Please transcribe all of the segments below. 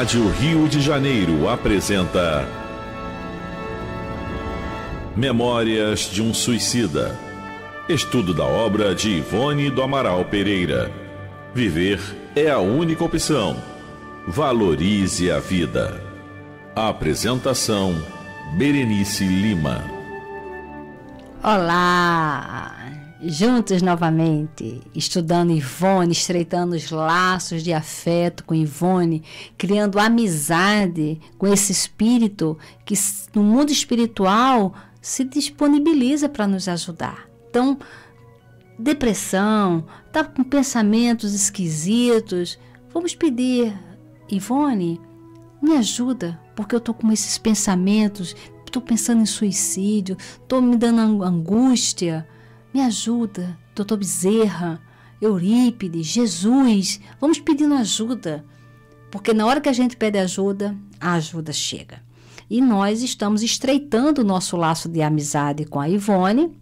Rádio Rio de Janeiro apresenta Memórias de um Suicida. Estudo da obra de Ivone do Amaral Pereira. Viver é a única opção. Valorize a vida. A apresentação: Berenice Lima. Olá! juntos novamente, estudando Ivone, estreitando os laços de afeto com Ivone, criando amizade com esse espírito que no mundo espiritual se disponibiliza para nos ajudar. Então, depressão, tá com pensamentos esquisitos, vamos pedir, Ivone, me ajuda, porque eu tô com esses pensamentos, tô pensando em suicídio, tô me dando angústia me ajuda, doutor Bezerra, Eurípides, Jesus. Vamos pedindo ajuda. Porque na hora que a gente pede ajuda, a ajuda chega. E nós estamos estreitando o nosso laço de amizade com a Ivone,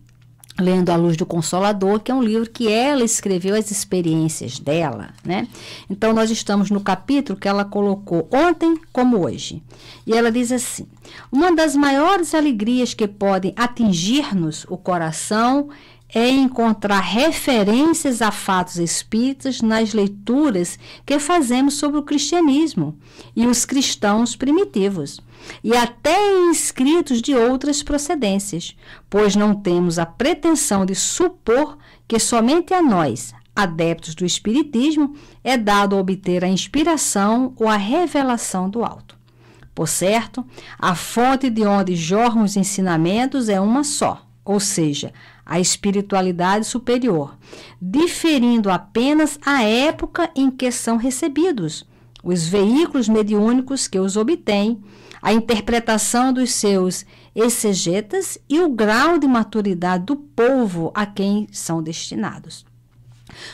lendo A Luz do Consolador, que é um livro que ela escreveu as experiências dela, né? Então nós estamos no capítulo que ela colocou ontem como hoje. E ela diz assim: "Uma das maiores alegrias que podem atingir-nos o coração é encontrar referências a fatos espíritas nas leituras que fazemos sobre o cristianismo e os cristãos primitivos, e até em escritos de outras procedências, pois não temos a pretensão de supor que somente a nós, adeptos do espiritismo, é dado obter a inspiração ou a revelação do alto. Por certo, a fonte de onde jorram os ensinamentos é uma só, ou seja, a espiritualidade superior, diferindo apenas a época em que são recebidos, os veículos mediúnicos que os obtêm, a interpretação dos seus exegetas e o grau de maturidade do povo a quem são destinados.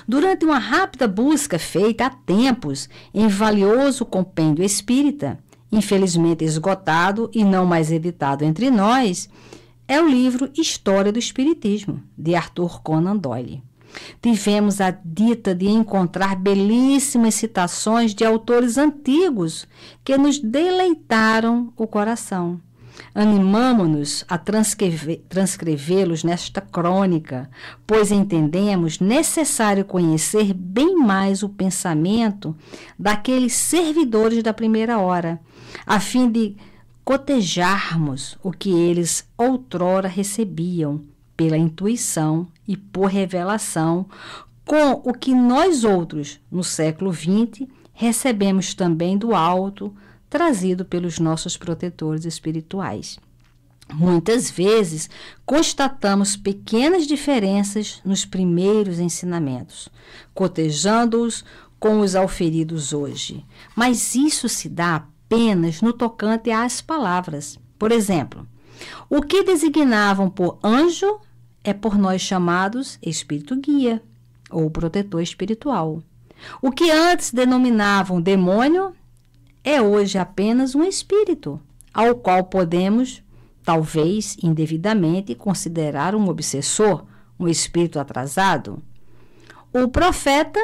Durante uma rápida busca feita há tempos em valioso compêndio espírita, infelizmente esgotado e não mais editado entre nós, é o livro História do Espiritismo, de Arthur Conan Doyle. Tivemos a dita de encontrar belíssimas citações de autores antigos que nos deleitaram o coração. Animamo-nos a transcrevê-los nesta crônica, pois entendemos necessário conhecer bem mais o pensamento daqueles servidores da primeira hora, a fim de cotejarmos o que eles outrora recebiam pela intuição e por revelação com o que nós outros, no século XX, recebemos também do alto, trazido pelos nossos protetores espirituais. Muitas vezes constatamos pequenas diferenças nos primeiros ensinamentos, cotejando-os com os auferidos hoje. Mas isso se dá apenas no tocante às palavras. Por exemplo, o que designavam por anjo é por nós chamados espírito guia ou protetor espiritual. O que antes denominavam demônio é hoje apenas um espírito, ao qual podemos, talvez indevidamente, considerar um obsessor, um espírito atrasado. O profeta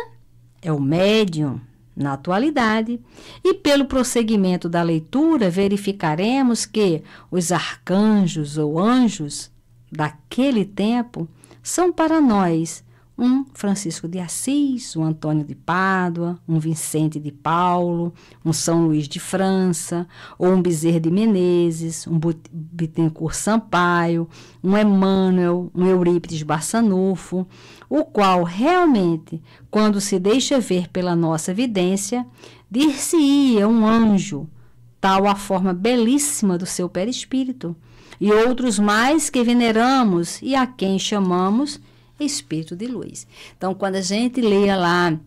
é o médium, na atualidade, e pelo prosseguimento da leitura verificaremos que os arcanjos ou anjos daquele tempo são para nós um Francisco de Assis, um Antônio de Pádua, um Vicente de Paulo, um São Luís de França, ou um Bezerra de Menezes, um Bittencourt Sampaio, um Emmanuel, um Eurípides Bassanufo, o qual realmente, quando se deixa ver pela nossa evidência, dir-se-ia um anjo, tal a forma belíssima do seu perispírito, e outros mais que veneramos e a quem chamamos espírito de luz. Então, quando a gente leia lá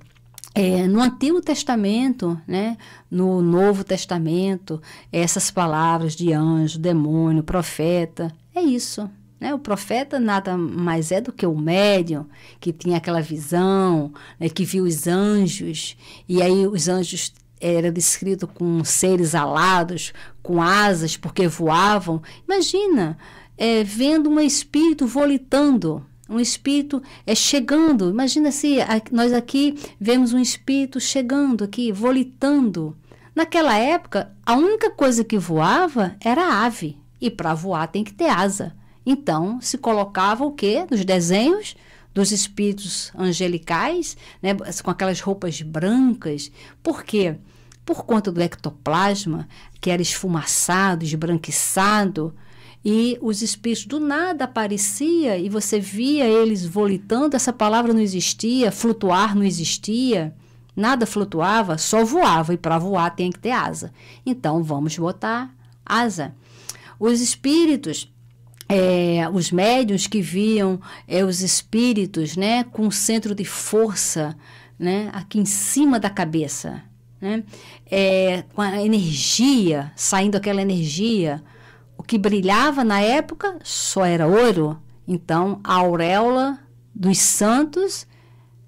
é, no Antigo Testamento, né, no Novo Testamento, essas palavras de anjo, demônio, profeta, é isso. Né? O profeta nada mais é do que o médium que tinha aquela visão, né, que viu os anjos, e aí os anjos era descrito com seres alados, com asas, porque voavam. Imagina, é, vendo um espírito volitando, um espírito é chegando. Imagina se nós aqui vemos um espírito chegando aqui, volitando. Naquela época, a única coisa que voava era a ave. E para voar tem que ter asa. Então, se colocava o quê? Nos desenhos dos espíritos angelicais, né, com aquelas roupas brancas. Por quê? Por conta do ectoplasma, que era esfumaçado, esbranquiçado e os espíritos do nada aparecia e você via eles volitando, essa palavra não existia, flutuar não existia, nada flutuava, só voava e para voar tem que ter asa. Então vamos botar asa. Os espíritos é, os médiuns que viam é, os espíritos né, com centro de força né, aqui em cima da cabeça, né, é, com a energia, saindo aquela energia, o que brilhava na época só era ouro. Então, a auréola dos santos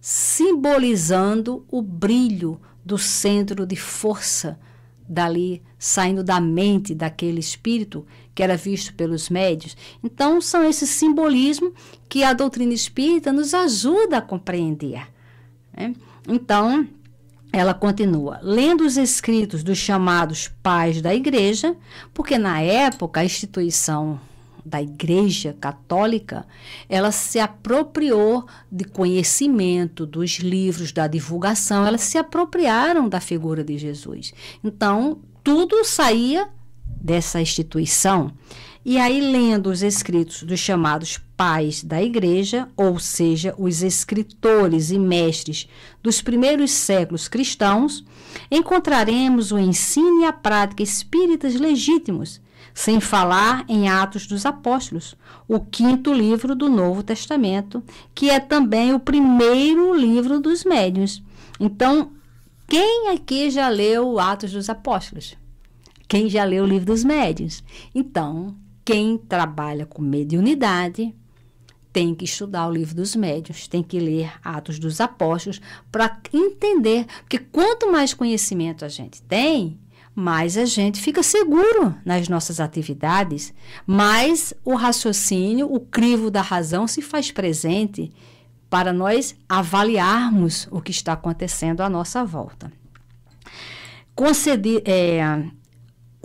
simbolizando o brilho do centro de força dali saindo da mente daquele espírito que era visto pelos médios. Então, são esse simbolismo que a doutrina espírita nos ajuda a compreender. Né? Então, ela continua, lendo os escritos dos chamados pais da igreja, porque na época a instituição da Igreja Católica, ela se apropriou de conhecimento dos livros da divulgação, elas se apropriaram da figura de Jesus. Então, tudo saía dessa instituição. E aí, lendo os escritos dos chamados pais da igreja, ou seja, os escritores e mestres dos primeiros séculos cristãos, encontraremos o ensino e a prática espíritas legítimos, sem falar em Atos dos Apóstolos, o quinto livro do Novo Testamento, que é também o primeiro livro dos médiuns. Então, quem aqui já leu Atos dos Apóstolos? Quem já leu o livro dos médiuns? Então, quem trabalha com mediunidade tem que estudar o livro dos médiuns, tem que ler Atos dos Apóstolos para entender, porque quanto mais conhecimento a gente tem, mais a gente fica seguro nas nossas atividades, mais o raciocínio, o crivo da razão se faz presente para nós avaliarmos o que está acontecendo à nossa volta. Conceder, eh, é,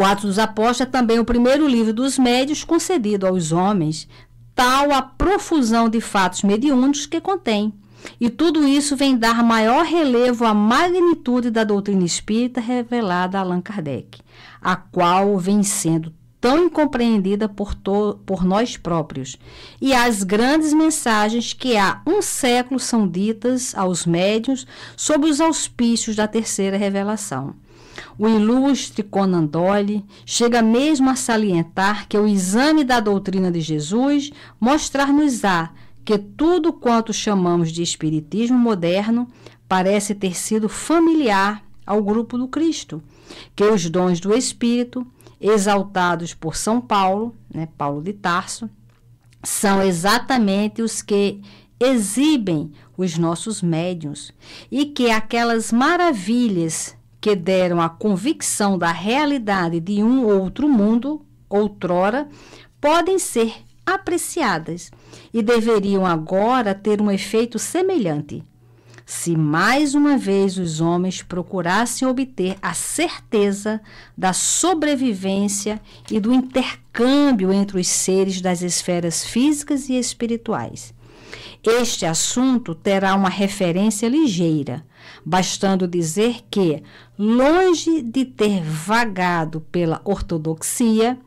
o Atos dos Apóstolos é também o primeiro livro dos médios concedido aos homens, tal a profusão de fatos mediúnicos que contém. E tudo isso vem dar maior relevo à magnitude da doutrina espírita revelada a Allan Kardec, a qual vem sendo tão incompreendida por, por nós próprios, e às grandes mensagens que há um século são ditas aos médiuns sob os auspícios da terceira revelação. O ilustre Conan Doyle chega mesmo a salientar que o exame da doutrina de Jesus mostrar-nos-á que tudo quanto chamamos de espiritismo moderno parece ter sido familiar ao grupo do Cristo, que os dons do Espírito, exaltados por São Paulo, né, Paulo de Tarso, são exatamente os que exibem os nossos médiuns e que aquelas maravilhas que deram a convicção da realidade de um outro mundo, outrora, podem ser apreciadas e deveriam agora ter um efeito semelhante. Se mais uma vez os homens procurassem obter a certeza da sobrevivência e do intercâmbio entre os seres das esferas físicas e espirituais. Este assunto terá uma referência ligeira, bastando dizer que, longe de ter vagado pela ortodoxia,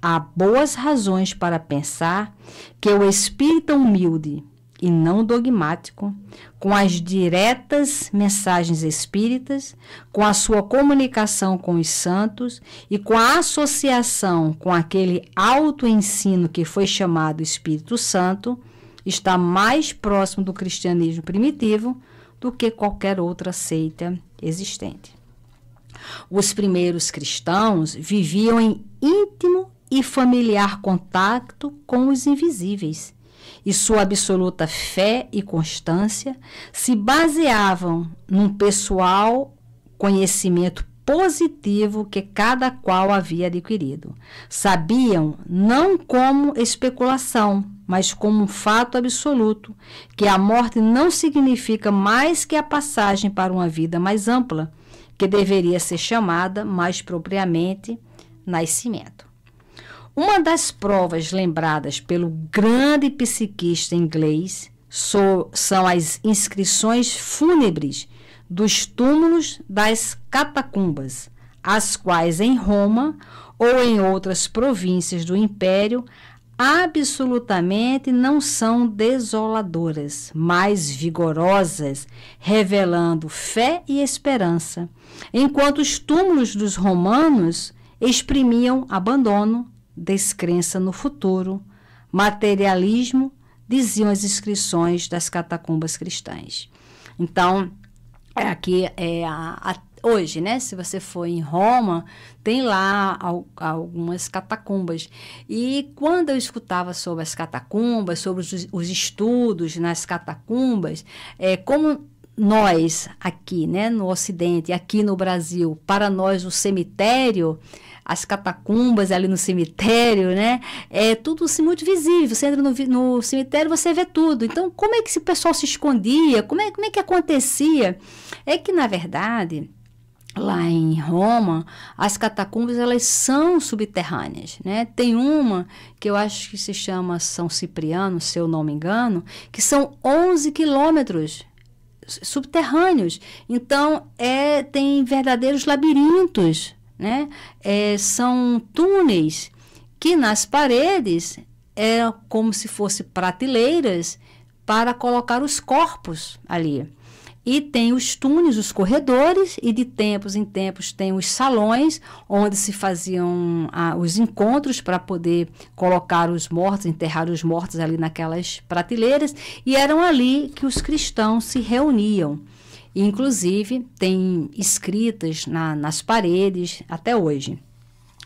há boas razões para pensar que o espírito humilde e não dogmático, com as diretas mensagens espíritas, com a sua comunicação com os santos e com a associação com aquele alto ensino que foi chamado Espírito Santo, está mais próximo do cristianismo primitivo do que qualquer outra seita existente. Os primeiros cristãos viviam em íntimo e familiar contato com os invisíveis, e sua absoluta fé e constância se baseavam num pessoal conhecimento positivo que cada qual havia adquirido. Sabiam não como especulação, mas como um fato absoluto, que a morte não significa mais que a passagem para uma vida mais ampla, que deveria ser chamada mais propriamente nascimento. Uma das provas lembradas pelo grande psiquista inglês so, são as inscrições fúnebres dos túmulos das catacumbas, as quais em Roma ou em outras províncias do Império absolutamente não são desoladoras, mas vigorosas, revelando fé e esperança, enquanto os túmulos dos romanos exprimiam abandono, descrença no futuro, materialismo, diziam as inscrições das catacumbas cristãs. Então, é aqui é a, a hoje, né? Se você for em Roma, tem lá algumas catacumbas. E quando eu escutava sobre as catacumbas, sobre os, os estudos nas catacumbas, é, como nós aqui, né, no Ocidente, aqui no Brasil, para nós o cemitério, as catacumbas ali no cemitério, né, é tudo assim, muito visível. Você entra no, no cemitério, você vê tudo. Então, como é que esse pessoal se escondia? Como é, como é que acontecia? É que, na verdade, lá em Roma, as catacumbas elas são subterrâneas, né? Tem uma que eu acho que se chama São Cipriano, se eu não me engano, que são 11 quilômetros subterrâneos. Então, é tem verdadeiros labirintos, né? É, são túneis que nas paredes é como se fossem prateleiras para colocar os corpos ali e tem os túneis, os corredores, e de tempos em tempos tem os salões, onde se faziam ah, os encontros para poder colocar os mortos, enterrar os mortos ali naquelas prateleiras, e eram ali que os cristãos se reuniam. inclusive, tem escritas na, nas paredes até hoje.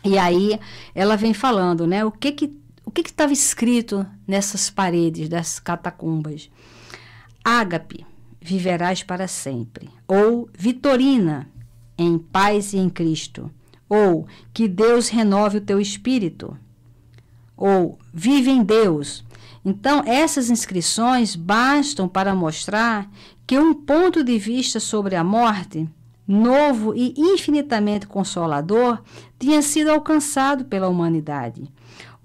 E aí ela vem falando, né? O que que o que estava escrito nessas paredes das catacumbas? Ágape, viverás para sempre. Ou Vitorina, em paz e em Cristo. Ou que Deus renove o teu espírito. Ou vive em Deus. Então, essas inscrições bastam para mostrar que um ponto de vista sobre a morte, novo e infinitamente consolador, tinha sido alcançado pela humanidade.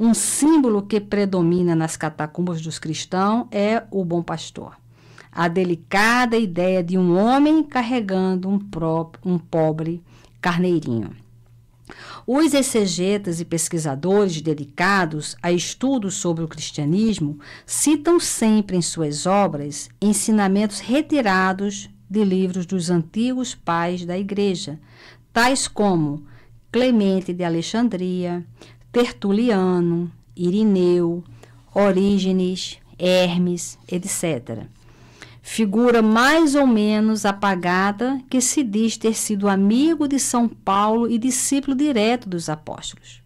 Um símbolo que predomina nas catacumbas dos cristãos é o bom pastor a delicada ideia de um homem carregando um, próprio, um pobre carneirinho. Os exegetas e pesquisadores dedicados a estudos sobre o cristianismo citam sempre em suas obras ensinamentos retirados de livros dos antigos pais da Igreja, tais como Clemente de Alexandria, Tertuliano, Irineu, Orígenes, Hermes, etc figura mais ou menos apagada que se diz ter sido amigo de São Paulo e discípulo direto dos apóstolos.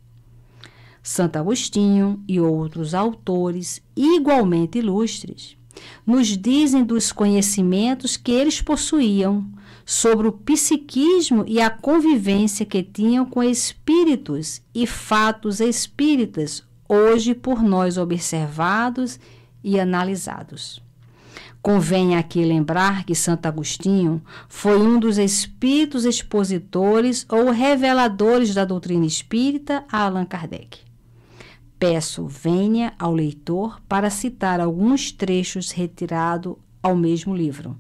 Santo Agostinho e outros autores igualmente ilustres nos dizem dos conhecimentos que eles possuíam sobre o psiquismo e a convivência que tinham com espíritos e fatos espíritas hoje por nós observados e analisados. Convém aqui lembrar que Santo Agostinho foi um dos espíritos expositores ou reveladores da doutrina espírita a Allan Kardec. Peço venha ao leitor para citar alguns trechos retirados ao mesmo livro,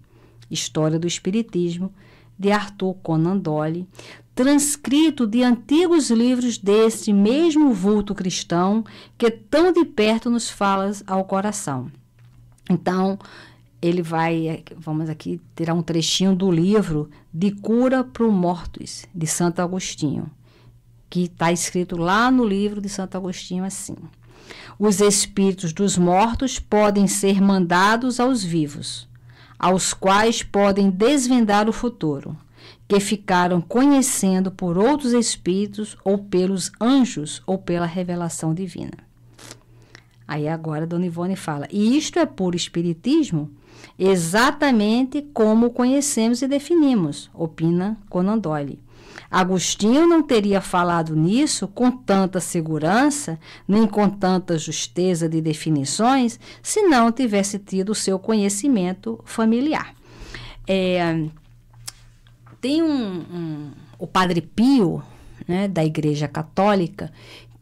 História do Espiritismo, de Arthur Conan Doyle, transcrito de antigos livros deste mesmo vulto cristão que tão de perto nos fala ao coração. Então, ele vai, vamos aqui, tirar um trechinho do livro De Cura para o Mortos, de Santo Agostinho, que está escrito lá no livro de Santo Agostinho assim. Os espíritos dos mortos podem ser mandados aos vivos, aos quais podem desvendar o futuro, que ficaram conhecendo por outros espíritos ou pelos anjos ou pela revelação divina. Aí agora Dona Ivone fala: e isto é puro espiritismo? Exatamente como conhecemos e definimos, opina Conan Doyle. Agostinho não teria falado nisso com tanta segurança, nem com tanta justeza de definições, se não tivesse tido seu conhecimento familiar. É, tem um, um, o Padre Pio, né, da Igreja Católica,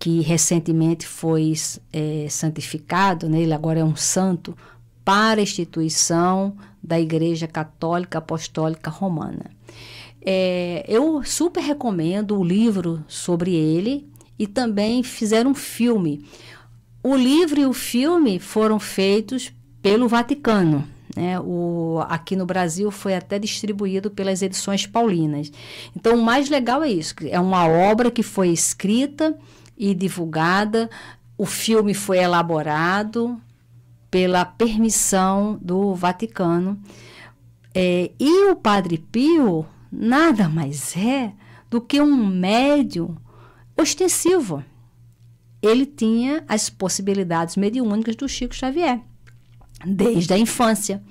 que recentemente foi é, santificado, né? ele agora é um santo, para a instituição da Igreja Católica Apostólica Romana. É, eu super recomendo o livro sobre ele e também fizeram um filme. O livro e o filme foram feitos pelo Vaticano. Né? O, aqui no Brasil foi até distribuído pelas edições paulinas. Então, o mais legal é isso: é uma obra que foi escrita e divulgada. O filme foi elaborado pela permissão do Vaticano. É, e o Padre Pio nada mais é do que um médium ostensivo. Ele tinha as possibilidades mediúnicas do Chico Xavier, desde a infância.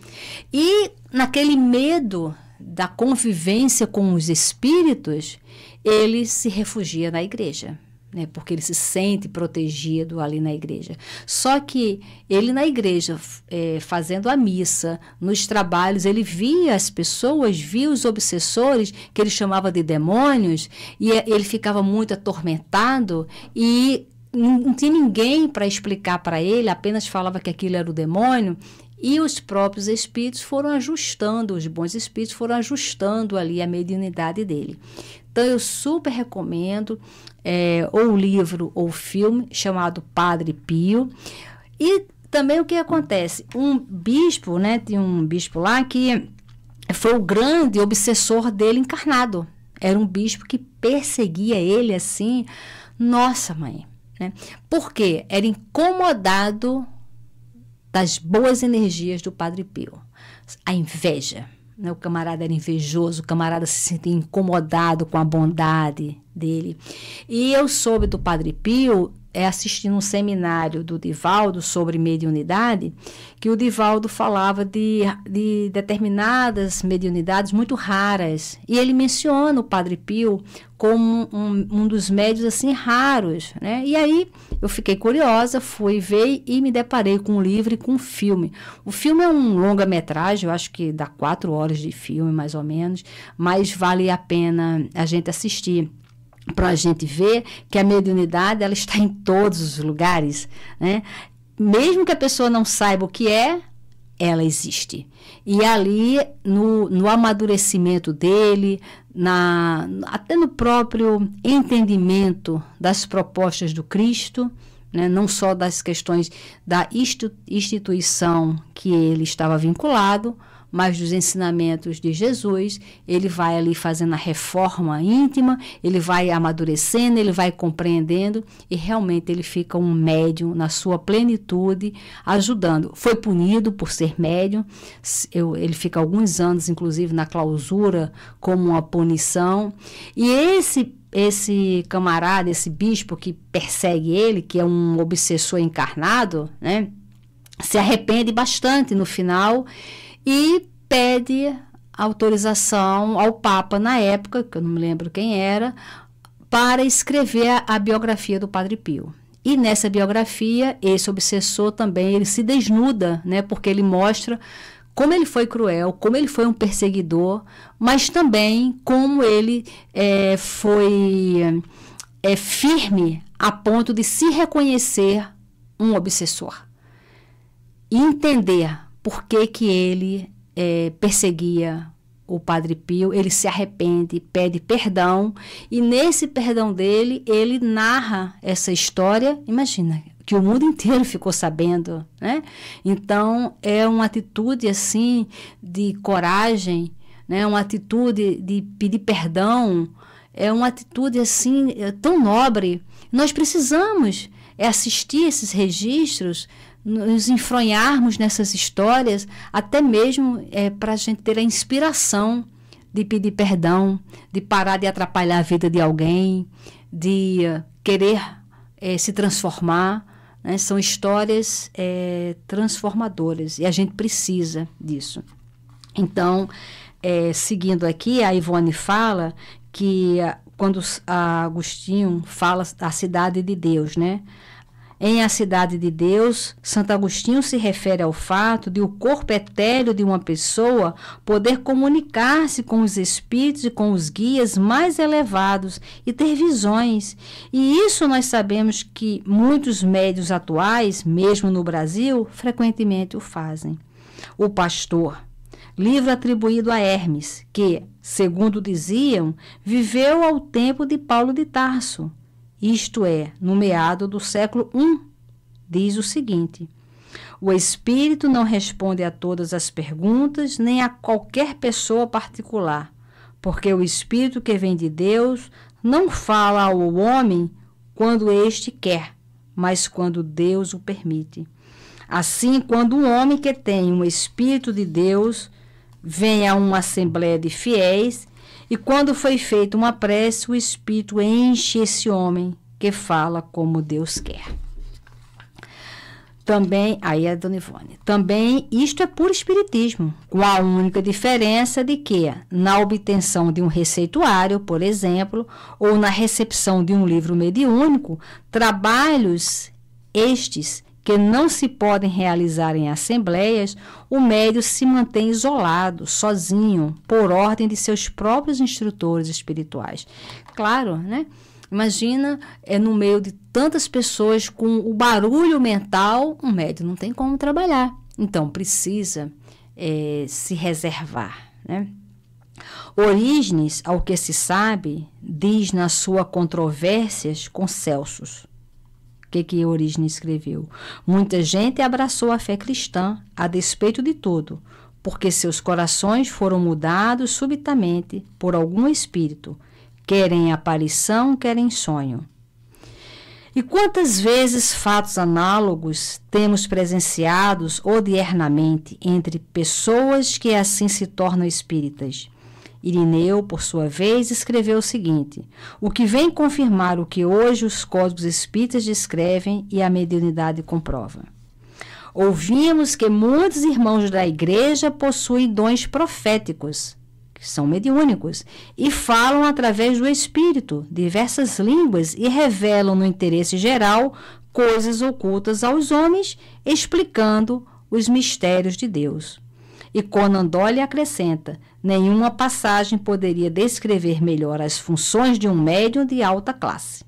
E naquele medo da convivência com os espíritos, ele se refugia na igreja né? Porque ele se sente protegido ali na igreja. Só que ele na igreja, é, fazendo a missa, nos trabalhos, ele via as pessoas, via os obsessores, que ele chamava de demônios, e é, ele ficava muito atormentado e não tinha ninguém para explicar para ele, apenas falava que aquilo era o demônio. E os próprios espíritos foram ajustando, os bons espíritos foram ajustando ali a mediunidade dele. Então eu super recomendo é, ou livro ou filme chamado Padre Pio. E também o que acontece? Um bispo, né? Tinha um bispo lá que foi o grande obsessor dele encarnado. Era um bispo que perseguia ele assim, nossa mãe. Né? Porque era incomodado das boas energias do Padre Pio. A inveja né? O camarada era invejoso, o camarada se sentia incomodado com a bondade dele. E eu soube do Padre Pio é, assistindo um seminário do Divaldo sobre mediunidade, que o Divaldo falava de, de determinadas mediunidades muito raras. E ele menciona o Padre Pio como um, um dos médios assim raros. Né? E aí eu fiquei curiosa, fui ver e me deparei com um livro e com um filme. O filme é um longa-metragem, eu acho que dá quatro horas de filme, mais ou menos, mas vale a pena a gente assistir para a gente ver que a mediunidade ela está em todos os lugares, né? Mesmo que a pessoa não saiba o que é, ela existe. E ali, no, no amadurecimento dele, na, até no próprio entendimento das propostas do Cristo, né, não só das questões da instituição que ele estava vinculado, mas dos ensinamentos de Jesus, ele vai ali fazendo a reforma íntima, ele vai amadurecendo, ele vai compreendendo e realmente ele fica um médium na sua plenitude, ajudando. Foi punido por ser médium, eu, ele fica alguns anos, inclusive, na clausura como uma punição. E esse esse camarada, esse bispo que persegue ele, que é um obsessor encarnado, né, se arrepende bastante no final e pede autorização ao Papa na época, que eu não me lembro quem era, para escrever a biografia do Padre Pio. E nessa biografia, esse obsessor também, ele se desnuda, né, porque ele mostra como ele foi cruel, como ele foi um perseguidor, mas também como ele é, foi é, firme a ponto de se reconhecer um obsessor. E entender por que, que ele é, perseguia o Padre Pio, ele se arrepende, pede perdão, e nesse perdão dele, ele narra essa história, imagina, que o mundo inteiro ficou sabendo, né? Então, é uma atitude, assim, de coragem, né? Uma atitude de pedir perdão, é uma atitude, assim, é tão nobre. Nós precisamos é assistir esses registros, nos enfronharmos nessas histórias, até mesmo é, para a gente ter a inspiração de pedir perdão, de parar de atrapalhar a vida de alguém, de uh, querer é, se transformar. Né? São histórias é, transformadoras e a gente precisa disso. Então, seguindo aqui, a Ivone fala que quando Agostinho fala da cidade de Deus, né? Em A Cidade de Deus, Santo Agostinho se refere ao fato de o corpo etéreo de uma pessoa poder comunicar-se com os espíritos e com os guias mais elevados e ter visões. E isso nós sabemos que muitos médios atuais, mesmo no Brasil, frequentemente o fazem. O pastor, livro atribuído a Hermes, que, segundo diziam, viveu ao tempo de Paulo de Tarso isto é, no meado do século I, diz o seguinte: O espírito não responde a todas as perguntas, nem a qualquer pessoa particular, porque o espírito que vem de Deus não fala ao homem quando este quer, mas quando Deus o permite. Assim, quando um homem que tem um espírito de Deus vem a uma assembleia de fiéis, e quando foi feita uma prece, o Espírito enche esse homem que fala como Deus quer. Também, aí é a Dona Ivone, também isto é puro espiritismo, com a única diferença de que, na obtenção de um receituário, por exemplo, ou na recepção de um livro mediúnico, trabalhos estes que não se podem realizar em assembleias, o médio se mantém isolado, sozinho, por ordem de seus próprios instrutores espirituais. Claro, né? Imagina é no meio de tantas pessoas com o barulho mental, um médio não tem como trabalhar. Então precisa é, se reservar, né? ao que se sabe, diz na sua Controvérsias com Celsus, que, que Origem escreveu. Muita gente abraçou a fé cristã, a despeito de tudo, porque seus corações foram mudados subitamente por algum espírito, quer em aparição, quer em sonho. E quantas vezes fatos análogos temos presenciados odiernamente entre pessoas que assim se tornam espíritas? Irineu, por sua vez, escreveu o seguinte: O que vem confirmar o que hoje os códigos espíritas descrevem e a mediunidade comprova. Ouvimos que muitos irmãos da igreja possuem dons proféticos, que são mediúnicos, e falam através do espírito diversas línguas e revelam no interesse geral coisas ocultas aos homens, explicando os mistérios de Deus. E Conan Doyle acrescenta: nenhuma passagem poderia descrever melhor as funções de um médium de alta classe.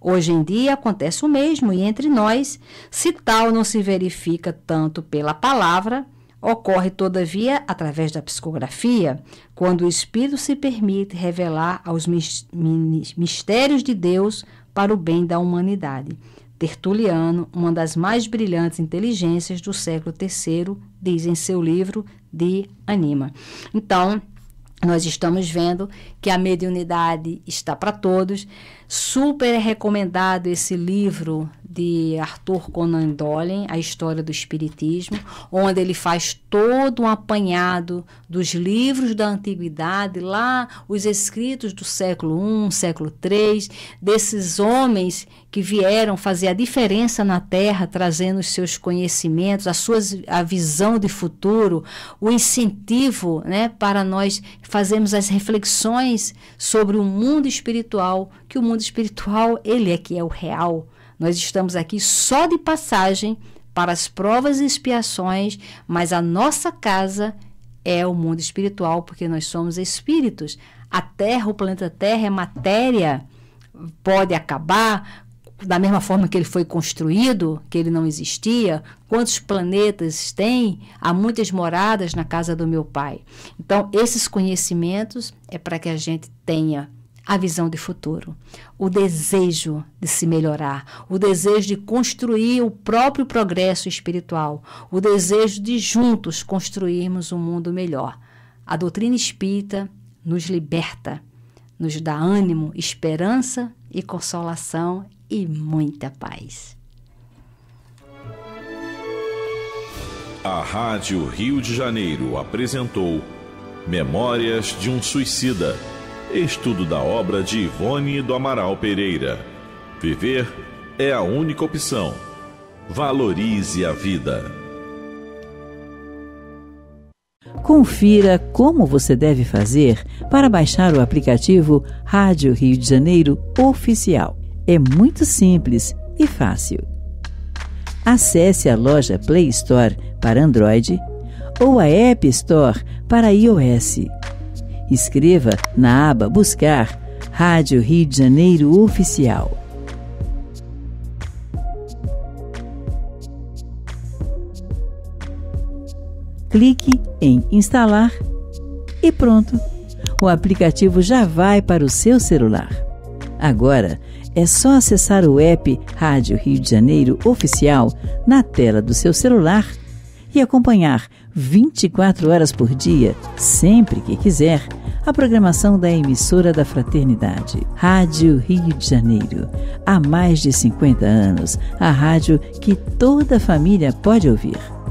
Hoje em dia acontece o mesmo, e entre nós, se tal não se verifica tanto pela palavra, ocorre todavia através da psicografia, quando o espírito se permite revelar aos mistérios de Deus para o bem da humanidade. Tertuliano, uma das mais brilhantes inteligências do século III, diz em seu livro De Anima. Então, nós estamos vendo que a mediunidade está para todos. Super recomendado esse livro de Arthur Conan Doyle, A História do Espiritismo, onde ele faz todo um apanhado dos livros da antiguidade, lá os escritos do século I, século III, desses homens que vieram fazer a diferença na Terra, trazendo os seus conhecimentos, a, sua a visão de futuro, o incentivo né, para nós fazermos as reflexões sobre o mundo espiritual, que o mundo espiritual ele é que é o real nós estamos aqui só de passagem para as provas e expiações, mas a nossa casa é o mundo espiritual, porque nós somos espíritos. A Terra, o planeta Terra, é matéria, pode acabar. Da mesma forma que ele foi construído, que ele não existia, quantos planetas tem? Há muitas moradas na casa do meu pai. Então, esses conhecimentos é para que a gente tenha a visão de futuro, o desejo de se melhorar, o desejo de construir o próprio progresso espiritual, o desejo de juntos construirmos um mundo melhor. A doutrina espírita nos liberta, nos dá ânimo, esperança e consolação e muita paz. A Rádio Rio de Janeiro apresentou Memórias de um Suicida Estudo da obra de Ivone do Amaral Pereira. Viver é a única opção. Valorize a vida. Confira como você deve fazer para baixar o aplicativo Rádio Rio de Janeiro Oficial. É muito simples e fácil. Acesse a loja Play Store para Android ou a App Store para iOS Escreva na aba Buscar Rádio Rio de Janeiro Oficial. Clique em Instalar e pronto! O aplicativo já vai para o seu celular. Agora é só acessar o app Rádio Rio de Janeiro Oficial na tela do seu celular e acompanhar 24 horas por dia, sempre que quiser, a programação da emissora da Fraternidade, Rádio Rio de Janeiro. Há mais de 50 anos, a rádio que toda família pode ouvir.